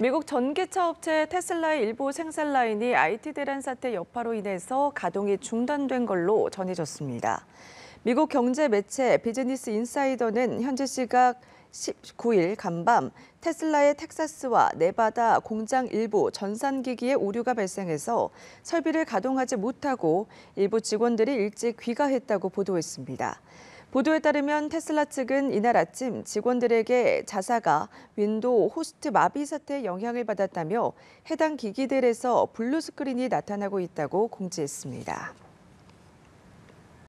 미국 전기차 업체 테슬라의 일부 생산 라인이 IT 대란 사태 여파로 인해서 가동이 중단된 걸로 전해졌습니다. 미국 경제 매체 비즈니스 인사이더는 현재 시각 19일 간밤 테슬라의 텍사스와 네바다 공장 일부 전산기기에 오류가 발생해서 설비를 가동하지 못하고 일부 직원들이 일찍 귀가했다고 보도했습니다. 보도에 따르면 테슬라 측은 이날 아침 직원들에게 자사가 윈도우 호스트 마비 사태에 영향을 받았다며 해당 기기들에서 블루 스크린이 나타나고 있다고 공지했습니다.